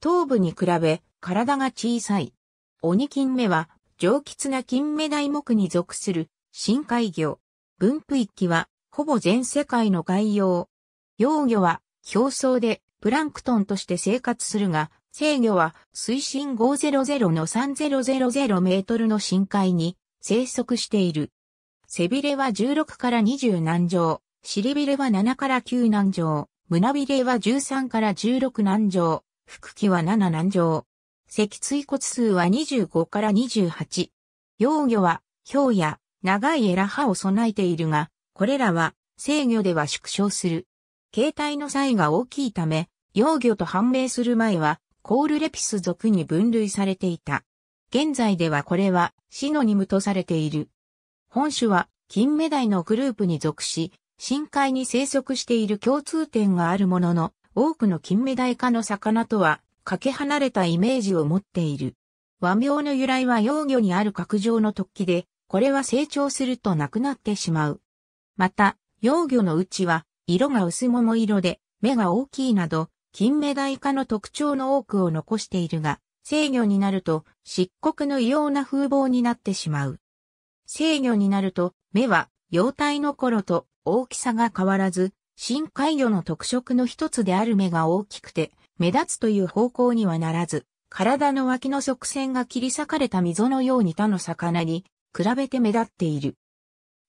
頭部に比べ体が小さい。鬼金目は上吉な金目大目に属する深海魚。分布域はほぼ全世界の外洋。幼魚は表層でプランクトンとして生活するが、生魚は水深500の3000メートルの深海に生息している。背びれは16から20何畳、尻びれは7から9何畳、胸びれは13から16何畳。腹気は7難上。脊椎骨数は25から28。幼魚は、氷や長いエラ歯を備えているが、これらは制御では縮小する。形態の差異が大きいため、幼魚と判明する前は、コールレピス属に分類されていた。現在ではこれはシノニムとされている。本種は金目鯛のグループに属し、深海に生息している共通点があるものの、多くの金目鯛科の魚とは、かけ離れたイメージを持っている。和名の由来は幼魚にある角状の突起で、これは成長するとなくなってしまう。また、幼魚のうちは、色が薄桃色で、目が大きいなど、金目鯛科の特徴の多くを残しているが、制御になると漆黒の異様な風貌になってしまう。制御になると目は幼体の頃と大きさが変わらず深海魚の特色の一つである目が大きくて、目立つという方向にはならず、体の脇の側線が切り裂かれた溝のように他の魚に比べて目立っている。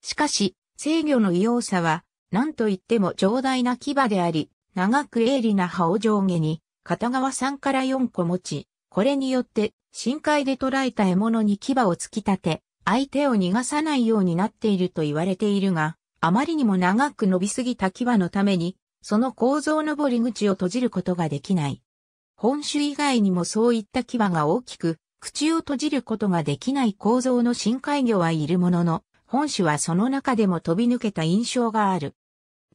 しかし、制御の異様さは、何と言っても長大な牙であり、長く鋭利な歯を上下に、片側3から4個持ち、これによって深海で捕らえた獲物に牙を突き立て、相手を逃がさないようになっていると言われているが、あまりにも長く伸びすぎた牙のために、その構造のぼり口を閉じることができない。本種以外にもそういった牙が大きく、口を閉じることができない構造の深海魚はいるものの、本種はその中でも飛び抜けた印象がある。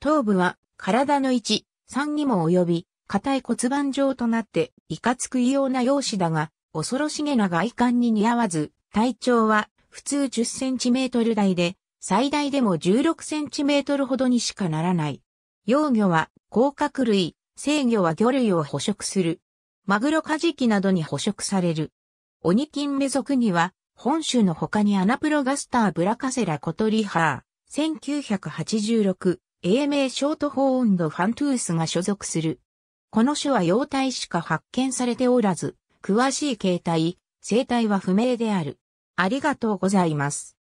頭部は体の1、3にも及び、硬い骨盤状となって、いかつく異様な容姿だが、恐ろしげな外観に似合わず、体長は普通10センチメートル台で、最大でも16センチメートルほどにしかならない。幼魚は甲殻類、生魚は魚類を捕食する。マグロカジキなどに捕食される。オニキンメ属には、本州の他にアナプロガスターブラカセラコトリハー、1986、英名ショートホーンドファントゥースが所属する。この種は幼体しか発見されておらず、詳しい形態、生態は不明である。ありがとうございます。